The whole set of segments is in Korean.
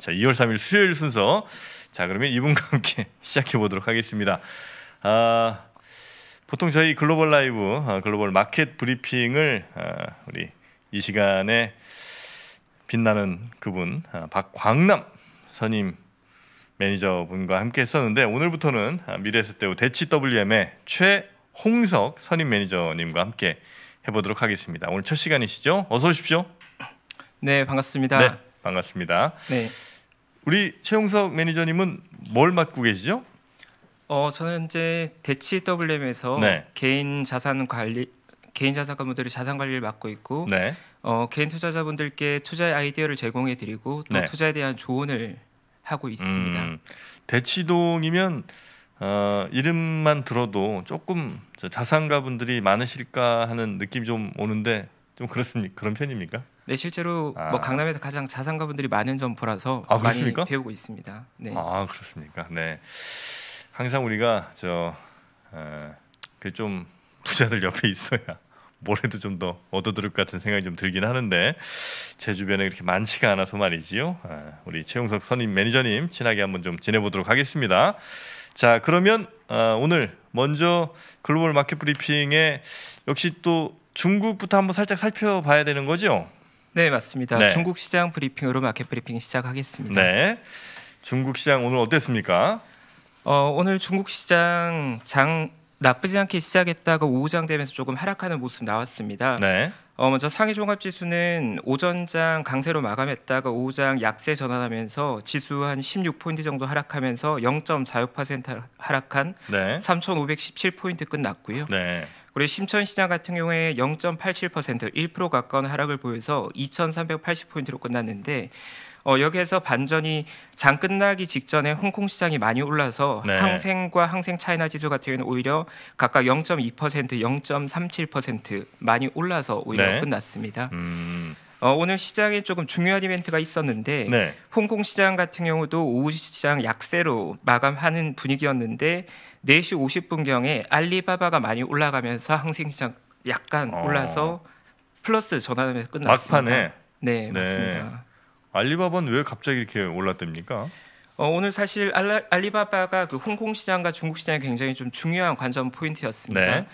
자, 2월 3일 수요일 순서. 자, 그러면 이분과 함께 시작해 보도록 하겠습니다. 아, 보통 저희 글로벌 라이브, 아, 글로벌 마켓 브리핑을 아, 우리 이 시간에 빛나는 그분 아, 박광남 선임 매니저분과 함께 했었는데 오늘부터는 아, 미래세대우 대치 WM의 최홍석 선임 매니저님과 함께 해보도록 하겠습니다. 오늘 첫 시간이시죠? 어서 오십시오. 네, 반갑습니다. 네. 반갑습니다. 네. 우리 최용석 매니저님은 뭘 맡고 계시죠? 어, 저는 현재 대치 WM에서 네. 개인 자산 관리 개인 자산가분들이 자산 관리를 맡고 있고 네. 어, 개인 투자자분들께 투자 아이디어를 제공해 드리고 또 네. 투자에 대한 조언을 하고 있습니다. 음, 대치동이면 어, 이름만 들어도 조금 자산가분들이 많으실까 하는 느낌이 좀 오는데 좀 그렇습니까? 그런 편입니까? 네, 실제로 아. 뭐 강남에서 가장 자산가분들이 많은 점포라서 아, 그렇습니까? 배우고 있습니다. 네. 아 그렇습니까? 네. 항상 우리가 저그좀 부자들 옆에 있어야 뭘 해도 좀 더 얻어들을 것 같은 생각이 좀 들긴 하는데 제 주변에 그렇게 많지가 않아서 말이지요. 아, 우리 최용석 선임 매니저님 친하게 한번 좀 지내보도록 하겠습니다. 자 그러면 아, 오늘 먼저 글로벌 마켓 브리핑에 역시 또 중국부터 한번 살짝 살펴봐야 되는 거죠? 네, 맞습니다. 네. 중국 시장 브리핑으로 마켓 브리핑 시작하겠습니다. 네. 중국 시장 오늘 어땠습니까? 어, 오늘 중국 시장 장 나쁘지 않게 시작했다가 오후장되면서 조금 하락하는 모습 나왔습니다. 네. 어, 먼저 상해 종합지수는 오전장 강세로 마감했다가 오후장 약세 전환하면서 지수 한 16포인트 정도 하락하면서 0.46% 하락한 네. 3,517포인트 끝났고요. 네. 우리 심천시장 같은 경우에 0.87% 1% 가까운 하락을 보여서 2,380포인트로 끝났는데 어, 여기에서 반전이 장 끝나기 직전에 홍콩 시장이 많이 올라서 네. 항생과 항생 차이나 지수 같은 경우는 오히려 각각 0.2%, 0.37% 많이 올라서 오히려 네. 끝났습니다. 음. 어, 오늘 시장에 조금 중요한 이벤트가 있었는데 네. 홍콩 시장 같은 경우도 오후 시장 약세로 마감하는 분위기였는데 4시 50분경에 알리바바가 많이 올라가면서 항생시장 약간 어. 올라서 플러스 전환하면서 끝났습니다. 막판에 네, 네. 맞습니다. 알리바바는 왜 갑자기 이렇게 올랐답니까? 어, 오늘 사실 알라, 알리바바가 그 홍콩 시장과 중국 시장이 굉장히 좀 중요한 관전 포인트였습니다. 네.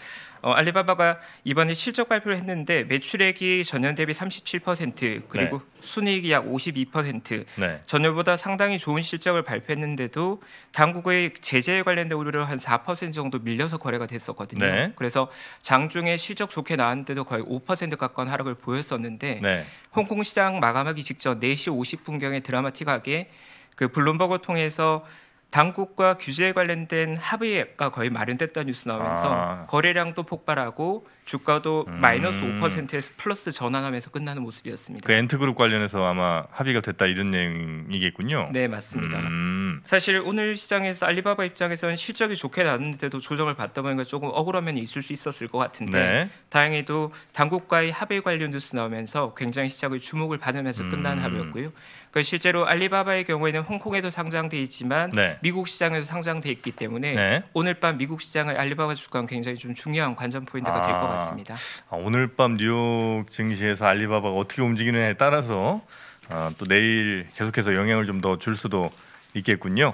어, 알리바바가 이번에 실적 발표를 했는데 매출액이 전년 대비 37% 그리고 네. 순이익이 약 52% 네. 전년보다 상당히 좋은 실적을 발표했는데도 당국의 제재에 관련된 우려로 한 4% 정도 밀려서 거래가 됐었거든요. 네. 그래서 장중에 실적 좋게 나왔는데도 거의 5% 가까운 하락을 보였었는데 네. 홍콩 시장 마감하기 직전 4시 50분경에 드라마틱하게 그 블룸버그 통해서 당국과 규제에 관련된 합의가 거의 마련됐다 뉴스 나오면서 아. 거래량도 폭발하고 주가도 음. 마이너스 5%에서 플러스 전환하면서 끝나는 모습이었습니다. 그 엔트그룹 관련해서 아마 합의가 됐다 이런 내용이겠군요. 네 맞습니다. 음. 사실 오늘 시장에서 알리바바 입장에서는 실적이 좋게 나왔는데도 조정을 받다 보니까 조금 억울한 면이 있을 수 있었을 것 같은데 네. 다행히도 당국과의 합의 관련 뉴스 나오면서 굉장히 시장의 주목을 받으면서 끝난 음. 하루였고요. 그 실제로 알리바바의 경우에는 홍콩에도 상장돼 있지만 네. 미국 시장에도 상장돼 있기 때문에 네. 오늘 밤 미국 시장을 알리바바 주가는 굉장히 좀 중요한 관전 포인트가 아, 될것 같습니다. 아, 오늘 밤 뉴욕 증시에서 알리바바가 어떻게 움직이느냐에 따라서 아, 또 내일 계속해서 영향을 좀 더 줄 수도 있겠군요.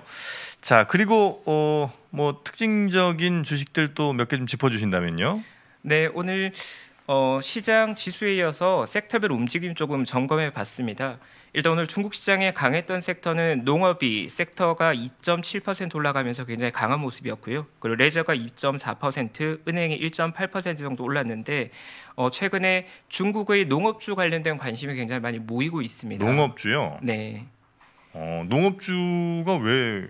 자 그리고 어, 뭐 특징적인 주식들 또 몇 개 좀 짚어주신다면요. 네 오늘 어, 시장 지수에 이어서 섹터별 움직임 조금 점검해 봤습니다. 일단 오늘 중국 시장에 강했던 섹터는 농업이 섹터가 2.7% 올라가면서 굉장히 강한 모습이었고요. 그리고 레저가 2.4%, 은행이 1.8% 정도 올랐는데 어, 최근에 중국의 농업주 관련된 관심이 굉장히 많이 모이고 있습니다. 농업주요? 네. 어, 농업주가 왜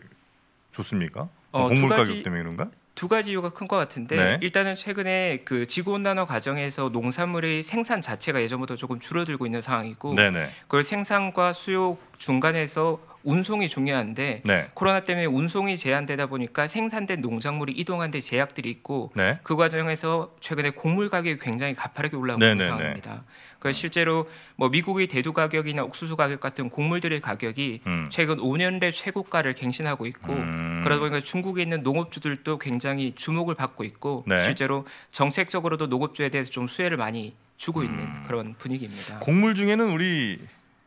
좋습니까? 어, 곡물 가격 때문에 그런가? 두 가지 이유가 큰 것 같은데 네. 일단은 최근에 그 지구 온난화 과정에서 농산물의 생산 자체가 예전보다 조금 줄어들고 있는 상황이고 네네. 그걸 생산과 수요 중간에서 운송이 중요한데 네. 코로나 때문에 운송이 제한되다 보니까 생산된 농작물이 이동하는데 제약들이 있고 네. 그 과정에서 최근에 곡물 가격이 굉장히 가파르게 올라오고 네, 있는 네, 네. 상황입니다. 그 실제로 뭐 미국의 대두 가격이나 옥수수 가격 같은 곡물들의 가격이 음. 최근 5년내 최고가를 갱신하고 있고 음. 그러다 보니까 중국에 있는 농업주들도 굉장히 주목을 받고 있고 네. 실제로 정책적으로도 농업주에 대해서 좀 수혜를 많이 주고 음. 있는 음. 그런 분위기입니다. 곡물 중에는 우리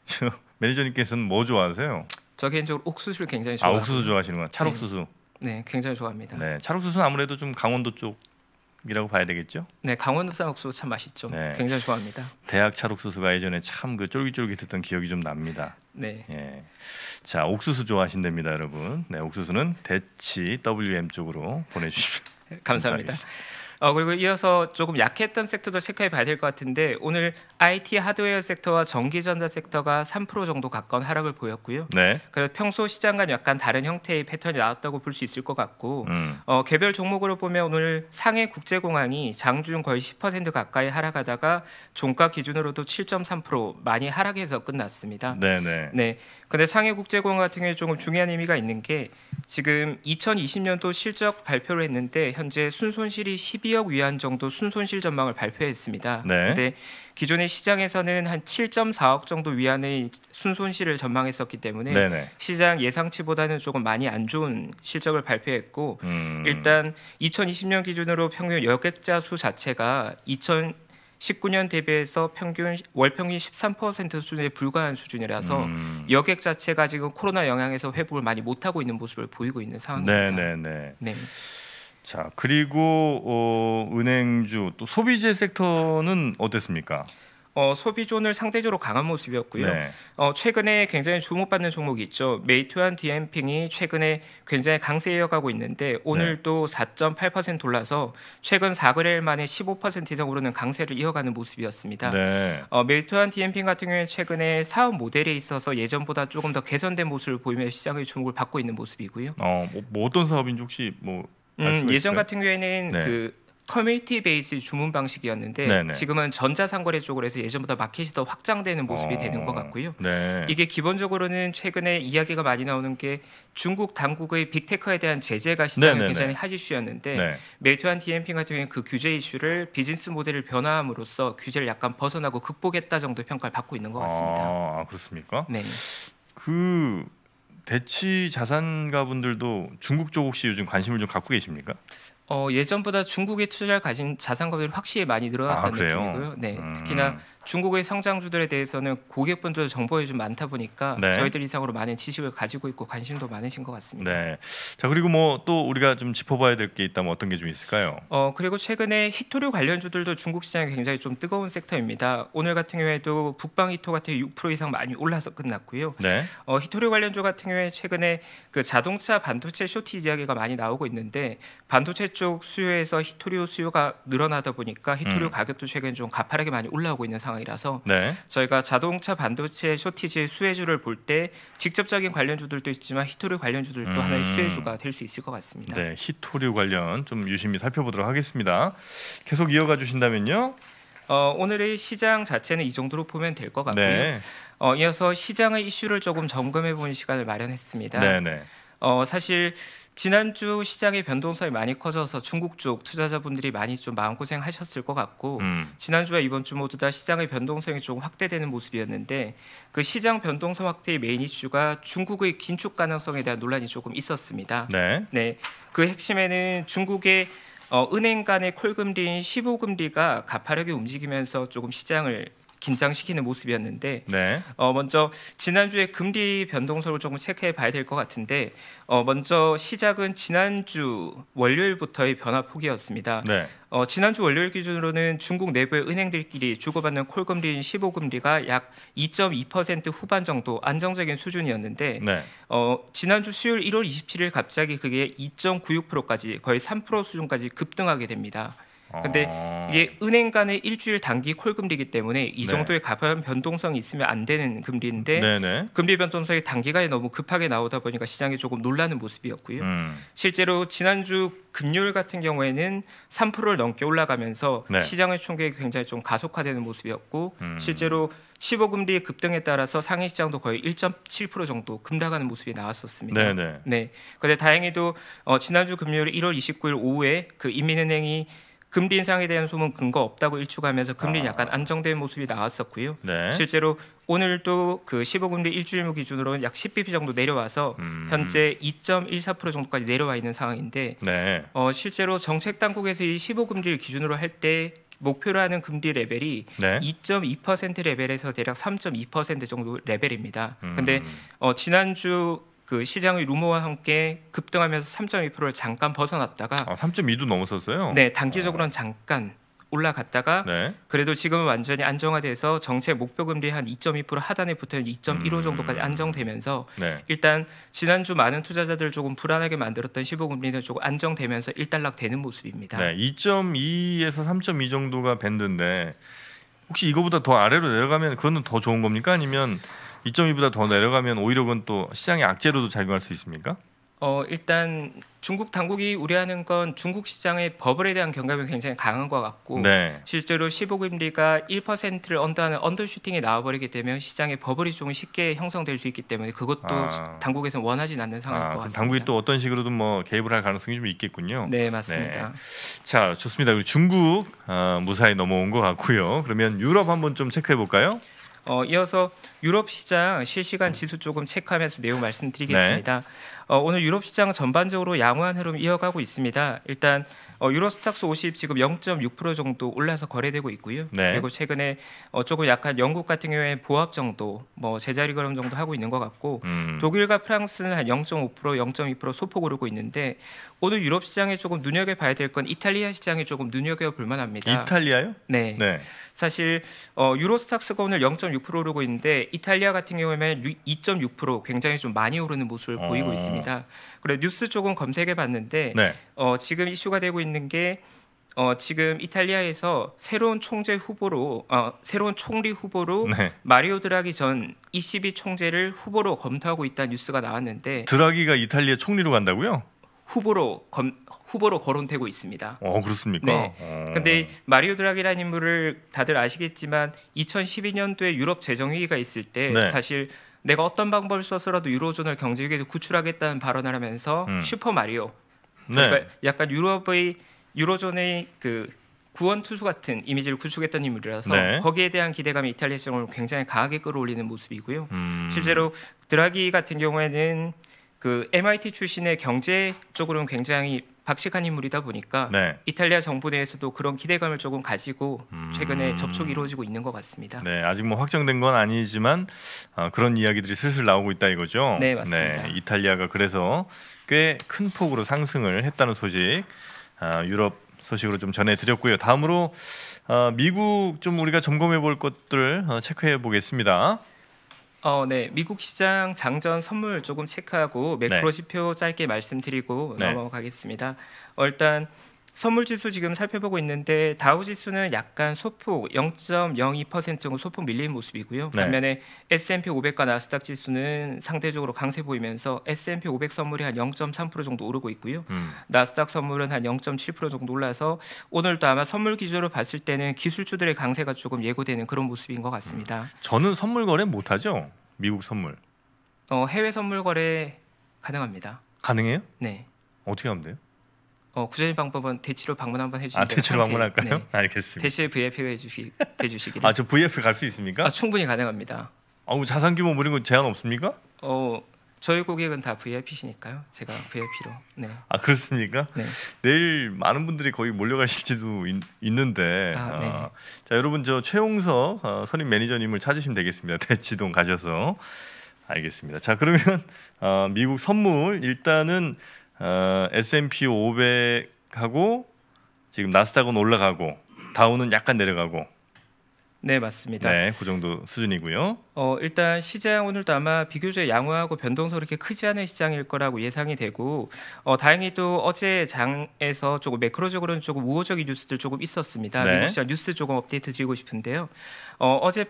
매니저님께서는 뭐 좋아하세요? 저 개인적으로 옥수수를 굉장히 좋아. 아 옥수수 좋아하시는구나. 네. 찰옥수수. 네. 네, 굉장히 좋아합니다. 네, 찰옥수수는 아무래도 좀 강원도 쪽이라고 봐야 되겠죠? 네, 강원도 쌀옥수수 참 맛있죠. 네. 굉장히 좋아합니다. 대학 찰옥수수가 예전에 참 그 쫄깃쫄깃했던 기억이 좀 납니다. 네. 예. 자, 옥수수 좋아하신답니다, 여러분. 네, 옥수수는 대치 WM 쪽으로 보내주십시오. 감사합니다. 감사하겠습니다. 어, 그리고 이어서 조금 약했던 섹터도 체크해 봐야 될 것 같은데 오늘 IT 하드웨어 섹터와 전기전자 섹터가 3% 정도 가까운 하락을 보였고요. 네. 그래서 평소 시장과는 약간 다른 형태의 패턴이 나왔다고 볼 수 있을 것 같고 음. 어, 개별 종목으로 보면 오늘 상해 국제공항이 장중 거의 10% 가까이 하락하다가 종가 기준으로도 7.3% 많이 하락해서 끝났습니다. 네네. 네. 네. 근데 상해 국제공항 같은 경우에 조금 중요한 의미가 있는 게 지금 2020년도 실적 발표를 했는데 현재 순손실이 12 12억 위안 정도 순손실 전망을 발표했습니다. 네. 근데 기존의 시장에서는 한 7.4억 정도 위안의 순손실을 전망했었기 때문에 네네. 시장 예상치보다는 조금 많이 안 좋은 실적을 발표했고 음... 일단 2020년 기준으로 평균 여객자 수 자체가 2000 19년 대비해서 평균 월평균 13% 수준에 불과한 수준이라서 음. 여객 자체가 지금 코로나 영향에서 회복을 많이 못하고 있는 모습을 보이고 있는 상황입니다. 네네네. 네. 자 그리고 어, 은행주 또 소비재 섹터는 어땠습니까? 어, 소비조 오 상대적으로 강한 모습이었고요. 네. 어, 최근에 굉장히 주목받는 종목이 있죠. 메이투안 디엠핑이 최근에 굉장히 강세 이어가고 있는데 오늘도 네. 4.8% 올라서 최근 4거래일 만에 15% 이상 오르는 강세를 이어가는 모습이었습니다. 네. 어, 메이투안 디엠핑 같은 경우에 최근에 사업 모델에 있어서 예전보다 조금 더 개선된 모습을 보이며 시장의 주목을 받고 있는 모습이고요. 어, 뭐, 뭐 어떤 사업인지 혹시 뭐 음, 예전 같은 경우에는 네. 그 커뮤니티 베이스 주문 방식이었는데 네네. 네. 지금은 전자상거래 쪽으로 해서 예전보다 마켓이 더 확장되는 모습이 어... 되는 것 어, 같고요. 네. 이게 기본적으로는 최근에 이야기가 많이 나오는 게 중국 당국의 빅테크에 대한 제재가 시장에 굉장히 하 이슈였는데 네. 메이트한 디엠핑 같은 경우에는 그 규제 이슈를 비즈니스 모델을 변화함으로써 규제를 약간 벗어나고 극복했다 정도 평가를 받고 있는 것 같습니다. 아 그렇습니까? 네. 그 대치 자산가분들도 중국 쪽 혹시 요즘 관심을 좀 갖고 계십니까? 어 예전보다 중국에 투자할 가진 자산가들이 확실히 많이 늘어났다는 아, 느낌이고요. 네, 음. 특히나 중국의 성장주들에 대해서는 고객분들 정보에 좀 많다 보니까 네. 저희들 이상으로 많은 지식을 가지고 있고 관심도 많으신 것 같습니다. 네. 자 그리고 뭐 또 우리가 좀 짚어봐야 될 게 있다면 어떤 게 좀 있을까요? 어 그리고 최근에 히토류 관련주들도 중국 시장에 굉장히 좀 뜨거운 섹터입니다. 오늘 같은 경우에도 북방히토 같은 6% 이상 많이 올라서 끝났고요. 네. 어, 히토류 관련주 같은 경우에 최근에 그 자동차 반도체 쇼티 이야기가 많이 나오고 있는데 반도체 쪽 수요에서 히토류 수요가 늘어나다 보니까 히토류 음. 가격도 최근 좀 가파르게 많이 올라오고 있는 상황. 상황이라서 네. 저희가 자동차 반도체 쇼티지의 수혜주를 볼 때 직접적인 관련주들도 있지만 히토류 관련주들도 음. 하나의 수혜주가 될 수 있을 것 같습니다. 네, 히토류 관련 좀 유심히 살펴보도록 하겠습니다. 계속 이어가 주신다면요. 어, 오늘의 시장 자체는 이 정도로 보면 될 것 같고요. 네. 어, 이어서 시장의 이슈를 조금 점검해 보는 시간을 마련했습니다. 네, 네. 어, 사실 지난주 시장의 변동성이 많이 커져서 중국 쪽 투자자분들이 많이 좀 마음고생 하셨을 것 같고 음. 지난주와 이번 주 모두 다 시장의 변동성이 조금 확대되는 모습이었는데 그 시장 변동성 확대의 메인 이슈가 중국의 긴축 가능성에 대한 논란이 조금 있었습니다. 네. 네. 그 핵심에는 중국의 어, 은행 간의 콜금리인 15금리가 가파르게 움직이면서 조금 시장을 긴장시키는 모습이었는데 네. 어, 먼저 지난주에 금리 변동설을 조금 체크해 봐야 될 것 같은데 어, 먼저 시작은 지난주 월요일부터의 변화폭이었습니다. 네. 어, 지난주 월요일 기준으로는 중국 내부의 은행들끼리 주고받는 콜금리인 15금리가 약 2.2% 후반 정도 안정적인 수준이었는데 네. 어, 지난주 수요일 1월 27일 갑자기 그게 2.96%까지 거의 3% 수준까지 급등하게 됩니다. 근데 아. 이게 은행 간의 일주일 단기 콜금리이기 때문에 이 네. 정도의 네. 가파른 변동성이 있으면 안 되는 금리인데 음, 네네. 금리 변동성이 단기간에 너무 급하게 나오다 보니까 시장이 조금 놀라는 모습이었고요. 음. 실제로 지난주 금요일 같은 경우에는 3%를 넘게 올라가면서 네. 시장의 충격이 굉장히 좀 가속화되는 모습이었고 음. 실제로 15 금리의 급등에 따라서 상해 시장도 거의 1.7% 정도 급락하는 모습이 나왔었습니다. 네네. 네. 근데 다행히도 어, 지난주 금요일 1월 29일 오후에 그 인민은행이 금리 인상에 대한 소문 근거 없다고 일축하면서 금리 아. 약간 안정된 모습이 나왔었고요. 네. 실제로 오늘도 그 15금리 일주일무 기준으로는 약 10bp 정도 내려와서 음. 현재 2.14% 정도까지 내려와 있는 상황인데 네. 어, 실제로 정책 당국에서 이 15금리를 기준으로 할 때 목표로 하는 금리 레벨이 네. 2.2% 레벨에서 대략 3.2% 정도 레벨입니다. 음. 근데 어, 지난주 그 시장의 루머와 함께 급등하면서 3.2%를 잠깐 벗어났다가 아, 3.2도 넘었었어요. 네, 단기적으로는 어. 잠깐 올라갔다가 네. 그래도 지금은 완전히 안정화돼서 정책 목표 금리 한 2.2% 하단에 붙어 있는 2.15 음. 정도까지 안정되면서 네. 일단 지난주 많은 투자자들 조금 불안하게 만들었던 15 금리는 조금 안정되면서 일단락 되는 모습입니다. 네, 2.2에서 3.2 정도가 밴드인데 혹시 이거보다 더 아래로 내려가면 그거는 더 좋은 겁니까 아니면 2.2보다 더 내려가면 오히려 그건 또 시장의 악재로도 작용할 수 있습니까? 어 일단 중국 당국이 우려하는 건 중국 시장의 버블에 대한 경감이 굉장히 강한 것 같고 네. 실제로 1 5금리가 1%를 언더하는 언더슈팅이 나와버리게 되면 시장의 버블이 좀 쉽게 형성될 수 있기 때문에 그것도 아. 당국에서 원하진 않는 상황인 아, 것 같습니다. 당국이 또 어떤 식으로든 뭐 개입을 할 가능성이 좀 있겠군요. 네 맞습니다. 네. 자 좋습니다. 그리고 중국 어, 무사히 넘어온 것 같고요. 그러면 유럽 한번 좀 체크해 볼까요? 어, 이어서 유럽 시장 실시간 지수 조금 체크하면서 내용 말씀드리겠습니다. 네. 어, 오늘 유럽 시장 전반적으로 양호한 흐름 이어가고 있습니다. 일단 어, 유로스탁스 50 지금 0.6% 정도 올라서 거래되고 있고요. 네. 그리고 최근에 어, 조금 약한 영국 같은 경우에 보합 정도, 뭐 제자리 걸음 정도 하고 있는 것 같고 음. 독일과 프랑스는 한 0.5%, 0.2% 소폭 오르고 있는데 오늘 유럽 시장에 조금 눈여겨봐야 될 건 이탈리아 시장에 조금 눈여겨볼 만합니다. 이탈리아요? 네. 네. 사실 어, 유로스탁스가 오늘 0.6% 오르고 있는데 이탈리아 같은 경우에는 2.6% 굉장히 좀 많이 오르는 모습을 보이고 어. 있습니다. 그래 뉴스 조금 검색해 봤는데 네. 어, 지금 이슈가 되고 있는 있는 게 어, 지금 이탈리아에서 새로운 총재 후보로 어, 새로운 총리 후보로 네. 마리오 드라기 전22 총재를 후보로 검토하고 있다는 뉴스가 나왔는데 드라기가 이탈리아 총리로 간다고요? 후보로 검, 후보로 거론되고 있습니다. 어 그렇습니까? 네. 어... 근데 마리오 드라기라는 인물을 다들 아시겠지만 2012년도에 유럽 재정 위기가 있을 때 네. 사실 내가 어떤 방법을 써서라도 유로존을 경제 위기에서 구출하겠다는 발언을 하면서 음. 슈퍼 마리오 네. 그러니까 약간 유럽의 유로존의 그 구원 투수 같은 이미지를 구축했던 인물이라서 네. 거기에 대한 기대감이 이탈리아 시장을 굉장히 강하게 끌어올리는 모습이고요. 음. 실제로 드라기 같은 경우에는 그 MIT 출신의 경제 쪽으로는 굉장히 박식한 인물이다 보니까 네. 이탈리아 정부 내에서도 그런 기대감을 조금 가지고 음. 최근에 음... 접촉이 이루어지고 있는 것 같습니다. 네, 아직 뭐 확정된 건 아니지만 어, 그런 이야기들이 슬슬 나오고 있다 이거죠. 네, 맞습니다. 네, 이탈리아가 그래서 꽤 큰 폭으로 상승을 했다는 소식 어, 유럽 소식으로 좀 전해드렸고요. 다음으로 어, 미국 좀 우리가 점검해 볼 것들 어, 체크해 보겠습니다. 어, 네. 미국 시장 장전 선물 조금 체크하고 네. 매크로 지표 짧게 말씀드리고 네. 넘어가겠습니다. 어, 일단 선물 지수 지금 살펴보고 있는데 다우 지수는 약간 소폭 0.02% 정도 소폭 밀린 모습이고요. 네. 반면에 S&P 500과 나스닥 지수는 상대적으로 강세 보이면서 S&P 500 선물이 한 0.3% 정도 오르고 있고요. 음. 나스닥 선물은 한 0.7% 정도 올라서 오늘도 아마 선물 기준로 봤을 때는 기술주들의 강세가 조금 예고되는 그런 모습인 것 같습니다. 음. 저는 선물 거래 못하죠. 미국 선물. 어, 해외 선물 거래 가능합니다. 가능해요? 네. 어떻게 하면 돼요? 어, 구조적인 방법은 대치로 방문 한번 해주시면 아, 대치로 방문할까요? 네. 알겠습니다. 대치 VIP가 해주시, 해주시기를. 아, 저 VIP 갈 수 있습니까? 아, 충분히 가능합니다. 아 자산 규모 무린 건 제한 없습니까? 어, 저희 고객은 다 VIP시니까요. 제가 VIP로. 네. 아 그렇습니까? 네. 내일 많은 분들이 거의 몰려가실지도 있, 는데 아, 어, 네. 아, 자 여러분 저 최홍석 어, 선임 매니저님을 찾으시면 되겠습니다. 대치동 가셔서. 알겠습니다. 자 그러면 어, 미국 선물 일단은 어, S&P 500하고 지금 나스닥은 올라가고 다우는 약간 내려가고 네 맞습니다. 네, 그 정도 수준이고요. 어 일단 시장 오늘도 아마 비교적 양호하고 변동성 그렇게 크지 않은 시장일 거라고 예상이 되고 어 다행히 또 어제 장에서 조금 매크로적으로는 조금 우호적인 뉴스들 조금 있었습니다. 네. 미국 시장 뉴스 조금 업데이트 드리고 싶은데요. 어 어제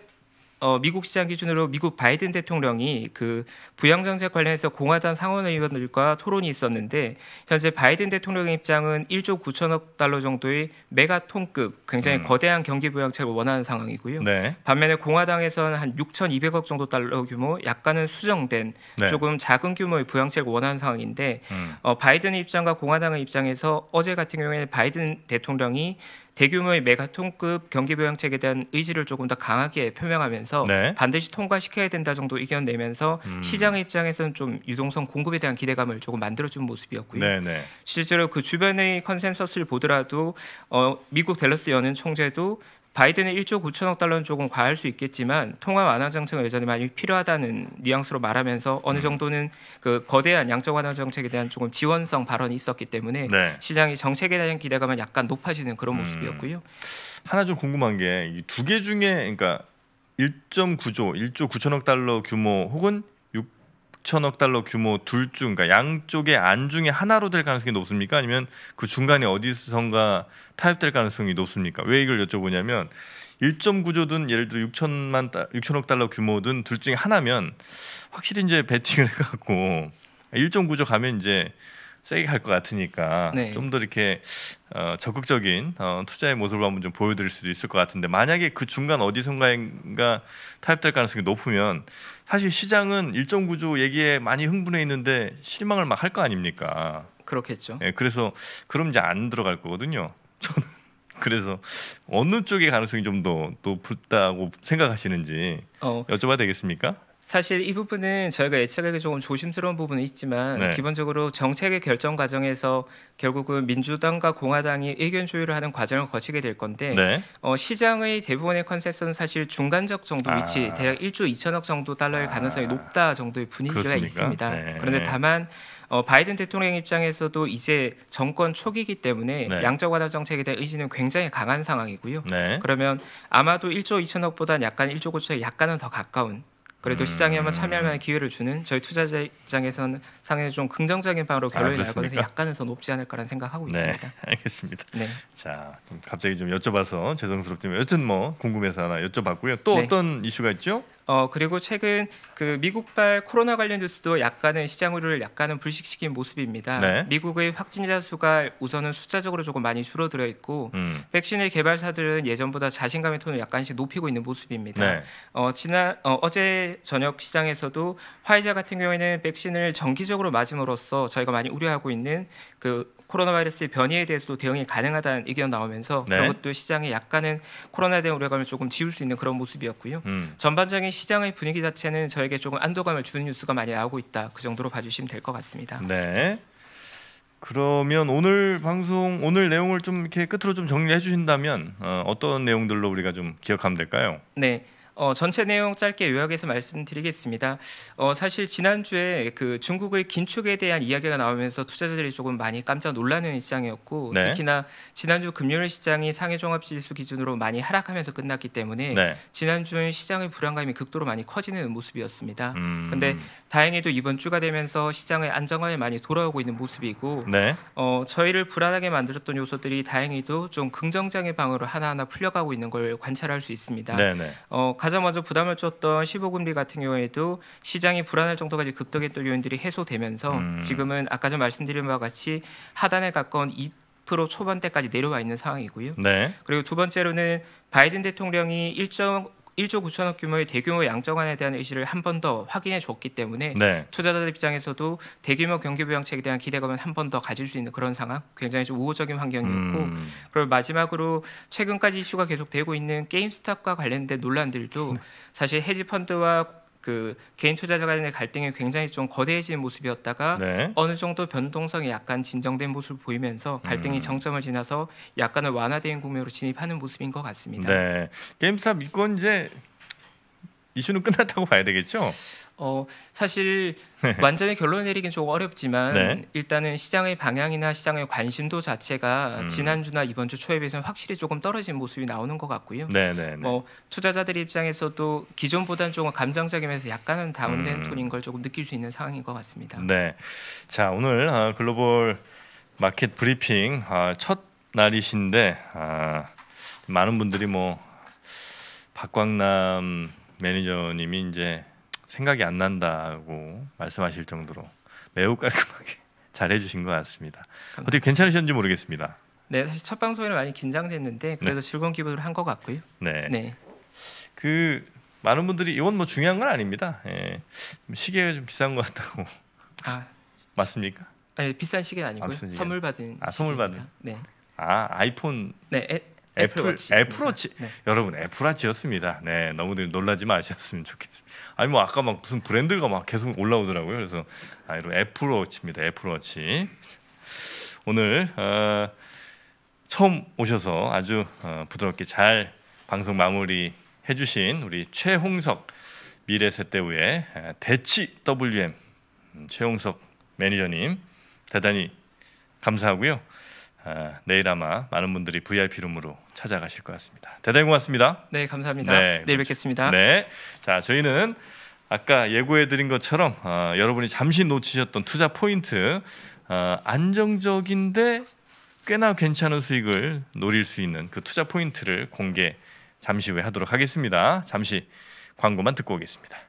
어, 미국 시장 기준으로 미국 바이든 대통령이 그 부양 정책 관련해서 공화당 상원 의원들과 토론이 있었는데 현재 바이든 대통령의 입장은 1조 9천억 달러 정도의 메가톤급 굉장히 음. 거대한 경기 부양책을 원하는 상황이고요. 네. 반면에 공화당에서는 한 6,200억 정도 달러 규모 약간은 수정된 네. 조금 작은 규모의 부양책을 원하는 상황인데 음. 어, 바이든의 입장과 공화당의 입장에서 어제 같은 경우에는 바이든 대통령이 대규모의 메가톤급 경기부양책에 대한 의지를 조금 더 강하게 표명하면서 네. 반드시 통과시켜야 된다 정도 의견 내면서 음. 시장의 입장에서는 좀 유동성 공급에 대한 기대감을 조금 만들어준 모습이었고요. 네네. 네. 실제로 그 주변의 컨센서스를 보더라도 어, 미국 델러스 연은 총재도 바이든의 1조 9천억 달러는 조금 과할 수 있겠지만 통화 완화 정책은 여전히 많이 필요하다는 뉘앙스로 말하면서 어느 음. 정도는 그 거대한 양적 완화 정책에 대한 조금 지원성 발언이 있었기 때문에 네. 시장이 정책에 대한 기대감은 약간 높아지는 그런 음. 모습이었고요. 음. 하나 좀 궁금한 게 두 개 중에 그러니까 1.9조, 1조 9천억 달러 규모 혹은 6천억 달러 규모 둘 중, 그러니까 양쪽의 안 중에 하나로 될 가능성이 높습니까? 아니면 그 중간에 어디선가 타협될 가능성이 높습니까? 왜 이걸 여쭤보냐면 1.9조든 예를 들어 6천만 달, 6천억 달러 규모든 둘 중에 하나면 확실히 이제 베팅을 해갖고 1.9조 가면 이제 세게 갈 것 같으니까 네. 좀더 이렇게 어, 적극적인 어, 투자의 모습을 한번 좀 보여드릴 수도 있을 것 같은데 만약에 그 중간 어디선가가 인 타협될 가능성이 높으면 사실 시장은 일정 구조 얘기에 많이 흥분해 있는데 실망을 막 할 거 아닙니까? 그렇겠죠. 예, 그래서 그럼 이제 안 들어갈 거거든요. 저는 그래서 어느 쪽의 가능성이 좀더 높다고 생각하시는지 어. 여쭤봐도 되겠습니까? 사실 이 부분은 저희가 예측하기 조금 조심스러운 부분은 있지만 네. 기본적으로 정책의 결정 과정에서 결국은 민주당과 공화당이 의견 조율을 하는 과정을 거치게 될 건데 네. 어, 시장의 대부분의 컨셉서 사실 중간적 정도 위치 아. 대략 1조 2천억 정도 달러일 아. 가능성이 아. 높다 정도의 분위기가 그렇습니까? 있습니다. 네. 그런데 다만 어, 바이든 대통령 입장에서도 이제 정권 초기이기 때문에 네. 양적 완화 정책에 대한 의지는 굉장히 강한 상황이고요. 네. 그러면 아마도 1조 2천억보다는 약간 1조 9천억 약간은 더 가까운 그래도 음. 시장에만 참여할 만한 기회를 주는 저희 투자자 입장에서는 상당히 좀 긍정적인 방으로 아, 결론이 아, 날 거라서 약간은 더 높지 않을까라는 생각하고 네, 있습니다. 알겠습니다. 네. 자, 좀 갑자기 좀 여쭤봐서 죄송스럽지만 여튼 뭐 궁금해서 하나 여쭤봤고요. 또 네. 어떤 이슈가 있죠? 어, 그리고 최근 그 미국발 코로나 관련 뉴스도 약간은 시장을 약간은 불식시킨 모습입니다. 네. 미국의 확진자 수가 우선은 숫자적으로 조금 많이 줄어들어 있고 음. 백신의 개발사들은 예전보다 자신감의 톤을 약간씩 높이고 있는 모습입니다. 네. 어, 지난 어, 제 저녁 시장에서도 화이자 같은 경우에는 백신을 정기적으로 맞음으로써 저희가 많이 우려하고 있는 그 코로나 바이러스의 변이에 대해서도 대응이 가능하다는 의견 나오면서 네. 그 것도 시장에 약간은 코로나에 대한 우려감을 조금 지울 수 있는 그런 모습이었고요. 음. 전반적인 시장의 분위기 자체는 저에게 조금 안도감을 주는 뉴스가 많이 나오고 있다. 그 정도로 봐주시면 될 것 같습니다. 네. 그러면 오늘 방송 오늘 내용을 좀 이렇게 끝으로 좀 정리해 주신다면 어, 어떤 내용들로 우리가 좀 기억하면 될까요? 네. 어, 전체 내용 짧게 요약해서 말씀드리겠습니다. 어, 사실 지난주에 그 중국의 긴축에 대한 이야기가 나오면서 투자자들이 조금 많이 깜짝 놀라는 시장이었고 네. 특히나 지난주 금요일 시장이 상해 종합지수 기준으로 많이 하락하면서 끝났기 때문에 네. 지난주에 시장의 불안감이 극도로 많이 커지는 모습이었습니다. 그런데 음. 다행히도 이번 주가 되면서 시장의 안정화에 많이 돌아오고 있는 모습이고 네. 어, 저희를 불안하게 만들었던 요소들이 다행히도 좀 긍정장의 방으로 하나하나 풀려가고 있는 걸 관찰할 수 있습니다. 네, 네. 어, 가자마자 부담을 줬던 15금리 같은 경우에도 시장이 불안할 정도까지 급등했던 요인들이 해소되면서 음. 지금은 아까 전 말씀드린 바와 같이 하단에 가까운 2% 초반대까지 내려와 있는 상황이고요. 네. 그리고 두 번째로는 바이든 대통령이 일정 1조 9천억 규모의 대규모 양적완에 대한 의지를 한 번 더 확인해 줬기 때문에 네. 투자자들 입장에서도 대규모 경기 부양책에 대한 기대감을 한 번 더 가질 수 있는 그런 상황 굉장히 좀 우호적인 환경이었고 음. 그리고 마지막으로 최근까지 이슈가 계속되고 있는 게임스탑과 관련된 논란들도 네. 사실 헤지펀드와 그 개인 투자자 간의 갈등이 굉장히 좀 거대해진 모습이었다가 네. 어느 정도 변동성이 약간 진정된 모습을 보이면서 갈등이 음. 정점을 지나서 약간의 완화된 국면으로 진입하는 모습인 것 같습니다. 네. 게임스탑 이건 이제 이슈는 끝났다고 봐야 되겠죠? 어 사실 네. 완전히 결론 내리긴 좀 어렵지만 네. 일단은 시장의 방향이나 시장의 관심도 자체가 음. 지난주나 이번 주 초에 비해서는 확실히 조금 떨어진 모습이 나오는 것 같고요. 네, 네, 네, 뭐 투자자들 입장에서도 기존보다는 조금 감정적이면서 약간은 다운된 음. 톤인 걸 조금 느낄 수 있는 상황인 것 같습니다. 네, 자 오늘 아, 글로벌 마켓 브리핑 아, 첫 날이신데 아, 많은 분들이 뭐 박광남 매니저님이 이제 생각이 안 난다고 말씀하실 정도로 매우 깔끔하게 잘 해주신 것 같습니다. 어떻게 괜찮으셨는지 모르겠습니다. 네, 사실 첫 방송이라 많이 긴장됐는데 그래도 네. 즐거운 기분으로 한 것 같고요. 네. 네. 그 많은 분들이 이건 뭐 중요한 건 아닙니다. 예. 시계가 좀 비싼 것 같다고. 아 맞습니까? 아니 네, 비싼 시계 아니고요. 선물 받은. 아 선물 받은. 네. 아 아이폰. 네, 애, 애플워치. 애플워치. 네. 여러분 애플워치였습니다. 네, 너무들 놀라지 마셨으면 좋겠습니다. 아니 뭐 아까 막 무슨 브랜드가 막 계속 올라오더라고요. 그래서 아, 이런 애플워치입니다. 애플워치. 오늘 어, 처음 오셔서 아주 어, 부드럽게 잘 방송 마무리 해주신 우리 최홍석 미래세대우의 대치 WM 음, 최홍석 매니저님 대단히 감사하고요. 아, 내일 아마 많은 분들이 VIP 룸으로 찾아가실 것 같습니다. 대단히 고맙습니다. 네, 감사합니다. 네, 내일 그렇죠. 뵙겠습니다. 네, 자 저희는 아까 예고해드린 것처럼 어, 여러분이 잠시 놓치셨던 투자 포인트 어, 안정적인데 꽤나 괜찮은 수익을 노릴 수 있는 그 투자 포인트를 공개 잠시 후에 하도록 하겠습니다. 잠시 광고만 듣고 오겠습니다.